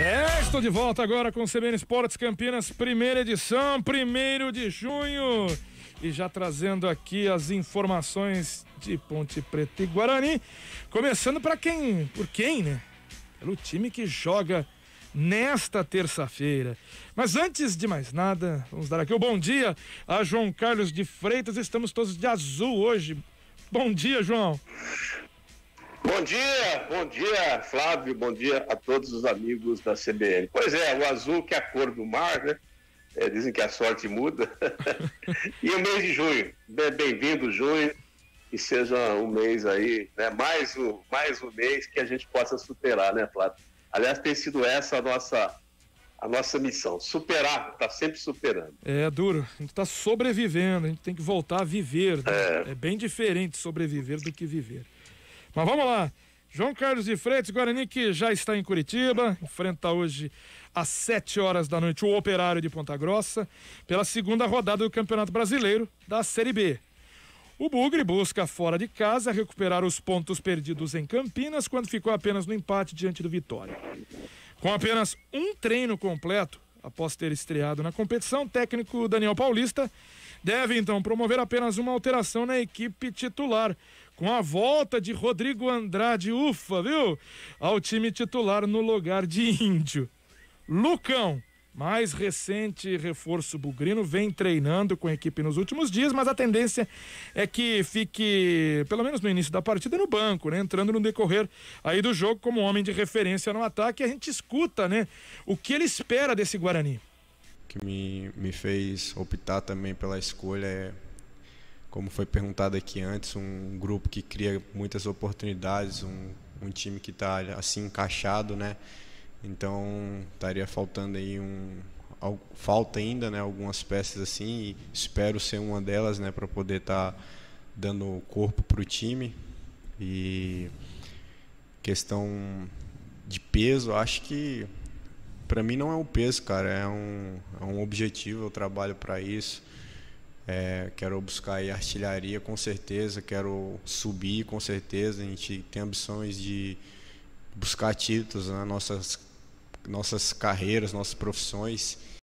É, estou de volta agora com o CBN Esportes Campinas, primeira edição, primeiro de junho. E já trazendo aqui as informações de Ponte Preta e Guarani. Começando para quem? Por quem, né? Pelo time que joga nesta terça-feira. Mas antes de mais nada, vamos dar aqui o um bom dia a João Carlos de Freitas. Estamos todos de azul hoje. Bom dia, João. Bom dia, bom dia, Flávio, bom dia a todos os amigos da CBN. Pois é, o azul que é a cor do mar, né? É, dizem que a sorte muda. e o mês de junho, bem-vindo junho, que seja um mês aí, né? Mais um, mais um mês que a gente possa superar, né, Flávio? Aliás, tem sido essa a nossa a nossa missão, superar, tá sempre superando. É duro, a gente tá sobrevivendo, a gente tem que voltar a viver, né? é. é bem diferente sobreviver do que viver. Mas vamos lá. João Carlos de Freitas, Guarani, que já está em Curitiba, enfrenta hoje às 7 horas da noite o Operário de Ponta Grossa, pela segunda rodada do Campeonato Brasileiro da Série B. O Bugre busca fora de casa recuperar os pontos perdidos em Campinas quando ficou apenas no empate diante do Vitória. Com apenas um treino completo, após ter estreado na competição, o técnico Daniel Paulista deve então promover apenas uma alteração na equipe titular, com a volta de Rodrigo Andrade, ufa, viu? Ao time titular no lugar de Índio. Lucão mais recente reforço bugrino vem treinando com a equipe nos últimos dias, mas a tendência é que fique, pelo menos no início da partida, no banco, né? Entrando no decorrer aí do jogo como homem de referência no ataque. A gente escuta, né? O que ele espera desse Guarani. O que me, me fez optar também pela escolha é, como foi perguntado aqui antes, um grupo que cria muitas oportunidades, um, um time que está assim encaixado, né? Então estaria faltando aí um falta ainda, né, algumas peças assim, espero ser uma delas, né, para poder estar tá dando corpo para o time. E questão de peso, acho que para mim não é um peso, cara, é um, é um objetivo, eu trabalho para isso. É, quero buscar aí artilharia com certeza, quero subir com certeza. A gente tem ambições de buscar títulos nas né, nossas, nossas carreiras, nossas profissões.